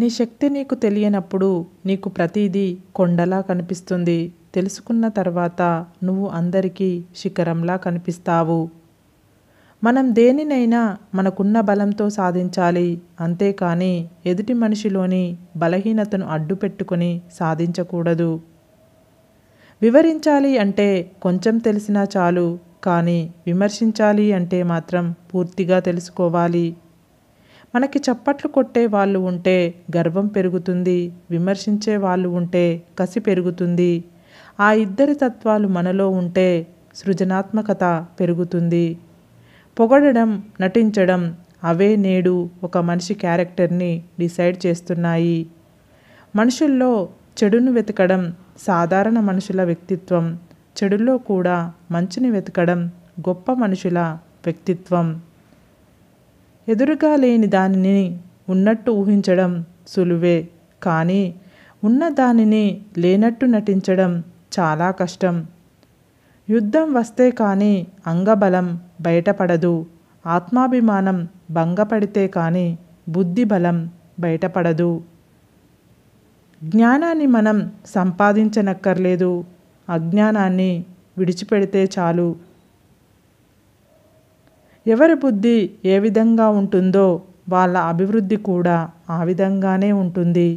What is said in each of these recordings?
నీ శక్తి నీకు తెలియనప్పుడు నీకు ప్రతిదీ కొండలా కనిపిస్తుంది తెలుసుకున్న తర్వాత నువ్వు అందరికీ శిఖరంలా కనిపిస్తావు మనం దేనినైనా మనకున్న బలంతో సాధించాలి అంతేకాని ఎదుటి మనిషిలోని బలహీనతను అడ్డుపెట్టుకుని సాధించకూడదు వివరించాలి అంటే కొంచెం తెలిసినా చాలు కానీ విమర్శించాలి అంటే మాత్రం పూర్తిగా తెలుసుకోవాలి మనకి చప్పట్లు కొట్టే వాళ్ళు ఉంటే గర్వం పెరుగుతుంది విమర్శించే వాళ్ళు ఉంటే కసి పెరుగుతుంది ఆ ఇద్దరి తత్వాలు మనలో ఉంటే సృజనాత్మకత పెరుగుతుంది పొగడడం నటించడం అవే నేడు ఒక మనిషి క్యారెక్టర్ని డిసైడ్ చేస్తున్నాయి మనుషుల్లో చెడును వెతకడం సాధారణ మనుషుల వ్యక్తిత్వం చెడులో కూడా మంచిని వెతకడం గొప్ప మనుషుల వ్యక్తిత్వం ఎదురుగా లేని దానిని ఉన్నట్టు ఊహించడం సులువే కానీ ఉన్న దానిని లేనట్టు నటించడం చాలా కష్టం యుద్ధం వస్తే కానీ అంగబలం బయటపడదు ఆత్మాభిమానం భంగపడితే కానీ బుద్ధి బలం బయటపడదు జ్ఞానాన్ని మనం సంపాదించనక్కర్లేదు అజ్ఞానాన్ని విడిచిపెడితే చాలు ఎవరి బుద్ధి ఏ విధంగా ఉంటుందో వాళ్ళ అభివృద్ధి కూడా ఆ విధంగానే ఉంటుంది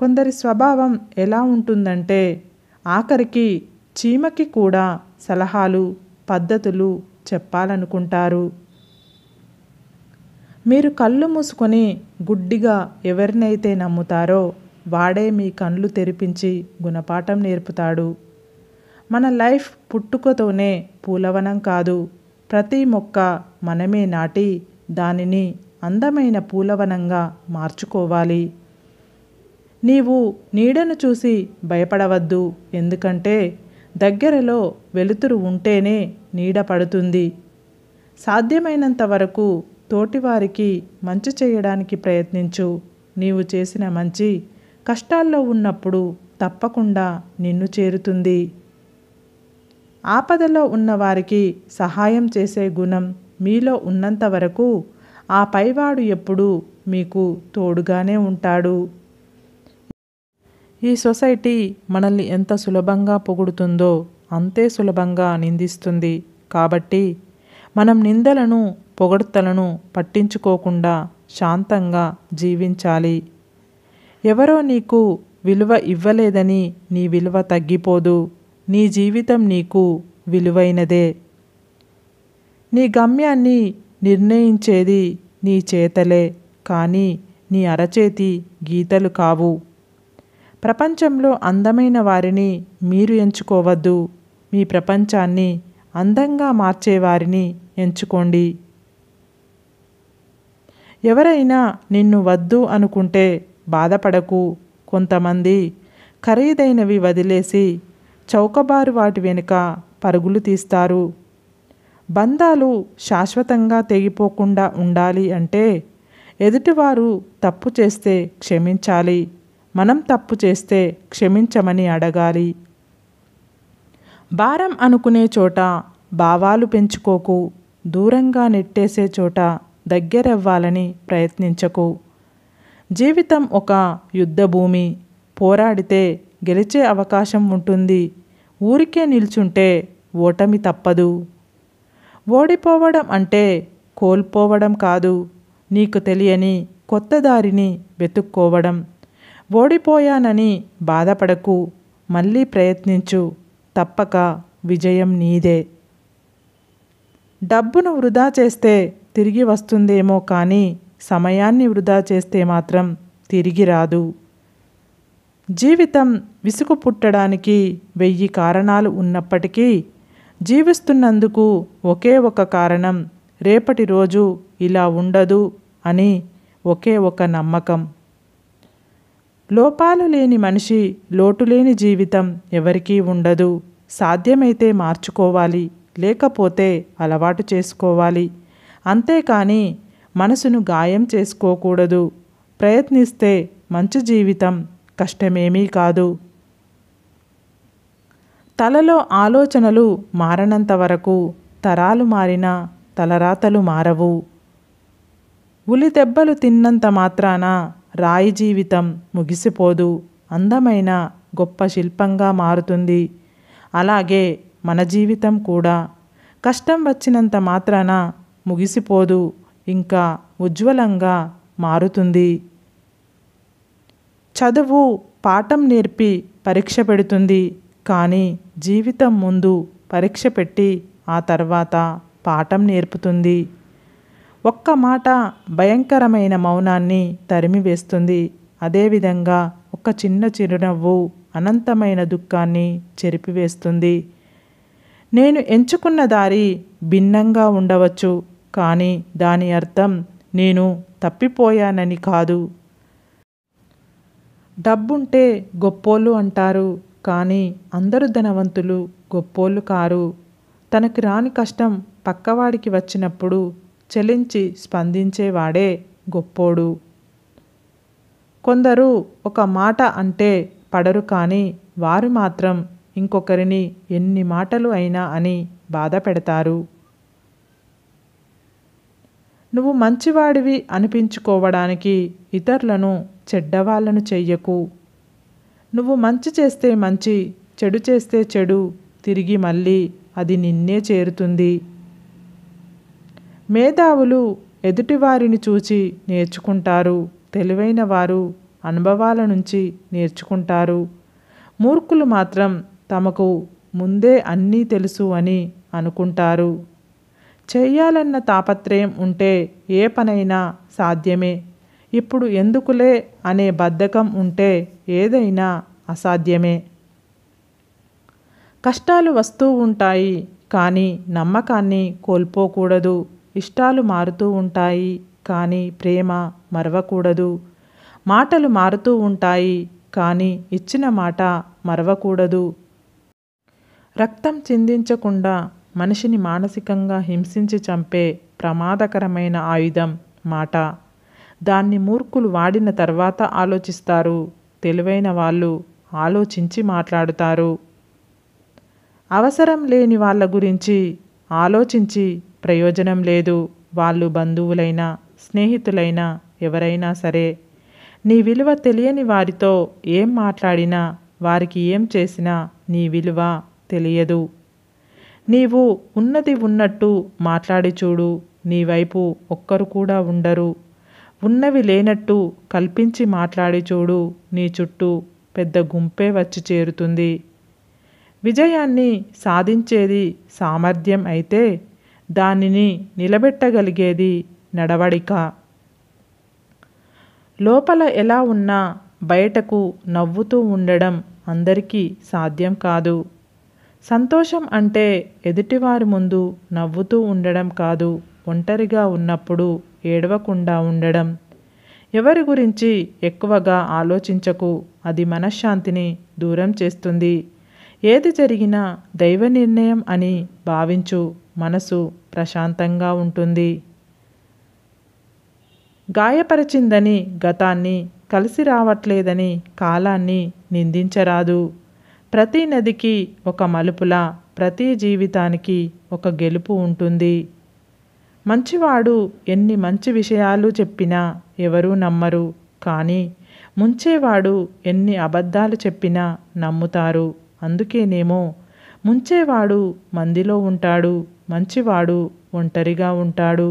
కొందరి స్వభావం ఎలా ఉంటుందంటే ఆఖరికి చీమకి కూడా సలహాలు పద్ధతులు చెప్పాలనుకుంటారు మీరు కళ్ళు మూసుకొని గుడ్డిగా ఎవరినైతే నమ్ముతారో వాడే మీ కళ్ళు తెరిపించి గుణపాఠం నేర్పుతాడు మన లైఫ్ పుట్టుకతోనే పూలవనం కాదు ప్రతి మొక్క మనమే నాటి దానిని అందమైన పూలవనంగా మార్చుకోవాలి నీవు నీడను చూసి భయపడవద్దు ఎందుకంటే దగ్గరలో వెలుతురు ఉంటేనే నీడ పడుతుంది సాధ్యమైనంత వరకు తోటివారికి మంచి చేయడానికి ప్రయత్నించు నీవు చేసిన మంచి కష్టాల్లో ఉన్నప్పుడు తప్పకుండా నిన్ను చేరుతుంది ఆపదలో ఉన్నవారికి సహాయం చేసే గుణం మీలో ఉన్నంత వరకు ఆ పైవాడు ఎప్పుడూ మీకు తోడుగానే ఉంటాడు ఈ సొసైటీ మనల్ని ఎంత సులభంగా పొగుడుతుందో అంతే సులభంగా నిందిస్తుంది కాబట్టి మనం నిందలను పొగడ్తలను పట్టించుకోకుండా శాంతంగా జీవించాలి ఎవరో నీకు విలువ ఇవ్వలేదని నీ విలువ తగ్గిపోదు నీ జీవితం నీకు విలువైనదే నీ గమ్యాన్ని నిర్ణయించేది నీ చేతలే కానీ నీ అరచేతి గీతలు కావు ప్రపంచంలో అందమైన వారిని మీరు ఎంచుకోవద్దు మీ ప్రపంచాన్ని అందంగా మార్చేవారిని ఎంచుకోండి ఎవరైనా నిన్ను వద్దు అనుకుంటే బాధపడకు కొంతమంది ఖరీదైనవి వదిలేసి చౌకబారు వాటి వెనుక పరుగులు తీస్తారు బంధాలు శాశ్వతంగా తెగిపోకుండా ఉండాలి అంటే ఎదుటివారు తప్పు చేస్తే క్షమించాలి మనం తప్పు చేస్తే క్షమించమని అడగాలి భారం అనుకునే చోట భావాలు పెంచుకోకు దూరంగా నెట్టేసే చోట దగ్గరవ్వాలని ప్రయత్నించకు జీవితం ఒక యుద్ధభూమి పోరాడితే గెలిచే అవకాశం ఉంటుంది ఊరికే నిల్చుంటే ఓటమి తప్పదు ఓడిపోవడం అంటే కోల్పోవడం కాదు నీకు తెలియని కొత్త దారిని వెతుక్కోవడం ఓడిపోయానని బాధపడకు మళ్ళీ ప్రయత్నించు తప్పక విజయం నీదే డబ్బును వృధా చేస్తే తిరిగి వస్తుందేమో కానీ సమయాన్ని వృధా చేస్తే మాత్రం తిరిగి రాదు జీవితం విసుగు పుట్టడానికి వెయ్యి కారణాలు ఉన్నప్పటికీ జీవిస్తున్నందుకు ఒకే ఒక కారణం రేపటి రోజు ఇలా ఉండదు అని ఒకే ఒక నమ్మకం లోపాలు లేని మనిషి లోటులేని జీవితం ఎవరికీ ఉండదు సాధ్యమైతే మార్చుకోవాలి లేకపోతే అలవాటు చేసుకోవాలి అంతేకాని మనసును గాయం చేసుకోకూడదు ప్రయత్నిస్తే మంచి జీవితం కష్టమేమీ కాదు తలలో ఆలోచనలు మారనంత వరకు తరాలు మారినా తలరాతలు మారవు ఉలి దెబ్బలు తిన్నంత మాత్రాన రాయి జీవితం ముగిసిపోదు అందమైన గొప్ప శిల్పంగా మారుతుంది అలాగే మన జీవితం కూడా కష్టం వచ్చినంత మాత్రాన ముగిసిపోదు ఇంకా ఉజ్వలంగా మారుతుంది చదువు పాఠం నేర్పి పరీక్ష పెడుతుంది కానీ జీవితం ముందు పరీక్ష పెట్టి ఆ తర్వాత పాఠం నేర్పుతుంది ఒక్క మాట భయంకరమైన మౌనాన్ని తరిమివేస్తుంది అదేవిధంగా ఒక చిన్న చిరునవ్వు అనంతమైన దుఃఖాన్ని చెరిపివేస్తుంది నేను ఎంచుకున్న దారి భిన్నంగా ఉండవచ్చు కానీ దాని అర్థం నేను తప్పిపోయానని కాదు డబ్బుంటే గొప్పోళ్ళు అంటారు కానీ అందరూ ధనవంతులు గొప్పోళ్ళు కారు తనకి రాని కష్టం పక్కవాడికి వచ్చినప్పుడు చెలించి స్పందించేవాడే గొప్పోడు కొందరు ఒక మాట అంటే పడరు కానీ వారు మాత్రం ఇంకొకరిని ఎన్ని మాటలు అయినా అని బాధ పెడతారు నువ్వు మంచివాడివి అనిపించుకోవడానికి ఇతరులను చెడ్డవాళ్లను చెయ్యకు నువ్వు మంచి చేస్తే మంచి చెడు చేస్తే చెడు తిరిగి మళ్ళీ అది నిన్నే చేరుతుంది మేధావులు ఎదుటివారిని చూచి నేర్చుకుంటారు తెలివైన వారు అనుభవాల నుంచి నేర్చుకుంటారు మూర్ఖులు మాత్రం తమకు ముందే అన్నీ తెలుసు అని అనుకుంటారు చేయాలన్న తాపత్రయం ఉంటే ఏ పనైనా సాధ్యమే ఇప్పుడు ఎందుకులే అనే బద్ధకం ఉంటే ఏదైనా అసాధ్యమే కష్టాలు వస్తూ ఉంటాయి కానీ నమ్మకాన్ని కోల్పోకూడదు ఇష్టాలు మారుతూ ఉంటాయి కానీ ప్రేమ మరవకూడదు మాటలు మారుతూ ఉంటాయి కానీ ఇచ్చిన మాట మరవకూడదు రక్తం చిందించకుండా మనిషిని మానసికంగా హింసించి చంపే ప్రమాదకరమైన ఆయుధం మాట దాన్ని మూర్ఖులు వాడిన తర్వాత ఆలోచిస్తారు తెలివైన వాళ్ళు ఆలోచించి మాట్లాడుతారు అవసరం లేని వాళ్ళ గురించి ఆలోచించి ప్రయోజనం లేదు వాళ్ళు బంధువులైనా స్నేహితులైనా ఎవరైనా సరే నీ విలువ తెలియని వారితో ఏం మాట్లాడినా వారికి ఏం చేసినా నీ విలువ తెలియదు నీవు ఉన్నది ఉన్నట్టు మాట్లాడి చూడు నీ వైపు ఒక్కరు కూడా ఉండరు ఉన్నవి లేనట్టు కల్పించి మాట్లాడి చూడు నీ చుట్టూ పెద్ద గుంపే వచ్చి చేరుతుంది విజయాన్ని సాధించేది సామర్థ్యం అయితే దానిని నిలబెట్టగలిగేది నడవడిక లోపల ఎలా ఉన్నా బయటకు నవ్వుతూ ఉండడం అందరికీ సాధ్యం కాదు సంతోషం అంటే ఎదుటివారి ముందు నవ్వుతూ ఉండడం కాదు ఒంటరిగా ఉన్నప్పుడు ఏడవకుండా ఉండడం ఎవరి గురించి ఎక్కువగా ఆలోచించకు అది మనశ్శాంతిని దూరం చేస్తుంది ఏది జరిగినా దైవ నిర్ణయం అని భావించు మనసు ప్రశాంతంగా ఉంటుంది గాయపరిచిందని గతాన్ని కలిసి రావట్లేదని కాలాన్ని నిందించరాదు ప్రతి నదికి ఒక మలుపుల ప్రతి జీవితానికి ఒక గెలుపు ఉంటుంది మంచివాడు ఎన్ని మంచి విషయాలు చెప్పినా ఎవరూ నమ్మరు కానీ ముంచేవాడు ఎన్ని అబద్ధాలు చెప్పినా నమ్ముతారు అందుకేనేమో ముంచేవాడు మందిలో ఉంటాడు మంచివాడు ఒంటరిగా ఉంటాడు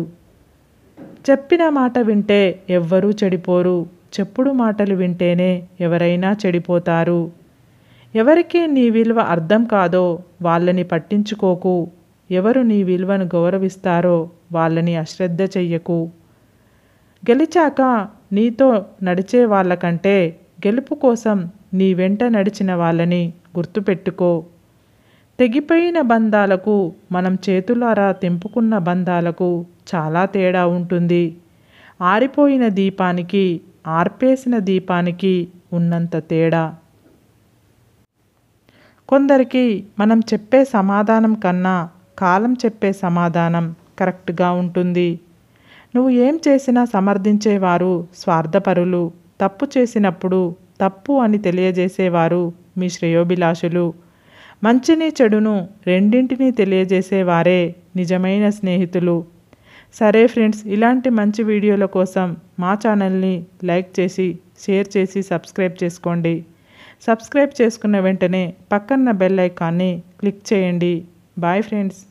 చెప్పిన మాట వింటే ఎవ్వరూ చెడిపోరు చెప్పుడు మాటలు వింటేనే ఎవరైనా చెడిపోతారు ఎవరికి నీ విలువ అర్థం కాదో వాళ్ళని పట్టించుకోకు ఎవరు నీ విలువను గౌరవిస్తారో వాళ్ళని అశ్రద్ధ చెయ్యకు గెలిచాక నీతో నడిచే వాళ్ళకంటే గెలుపు కోసం నీ వెంట నడిచిన వాళ్ళని గుర్తుపెట్టుకో తెగిపోయిన బంధాలకు మనం చేతులారా తెంపుకున్న బంధాలకు చాలా తేడా ఉంటుంది ఆరిపోయిన దీపానికి ఆర్పేసిన దీపానికి ఉన్నంత తేడా కొందరికి మనం చెప్పే సమాధానం కన్నా కాలం చెప్పే సమాధానం కరెక్ట్గా ఉంటుంది నువ్వు ఏం చేసినా సమర్థించేవారు స్వార్థపరులు తప్పు చేసినప్పుడు తప్పు అని తెలియజేసేవారు మీ శ్రేయోభిలాషులు మంచిని చెడును రెండింటినీ తెలియజేసేవారే నిజమైన స్నేహితులు సరే ఫ్రెండ్స్ ఇలాంటి మంచి వీడియోల కోసం మా ఛానల్ని లైక్ చేసి షేర్ చేసి సబ్స్క్రైబ్ చేసుకోండి సబ్స్క్రైబ్ చేసుకున్న వెంటనే పక్కన్న బెల్ ఐకాన్ని క్లిక్ చేయండి బాయ్ ఫ్రెండ్స్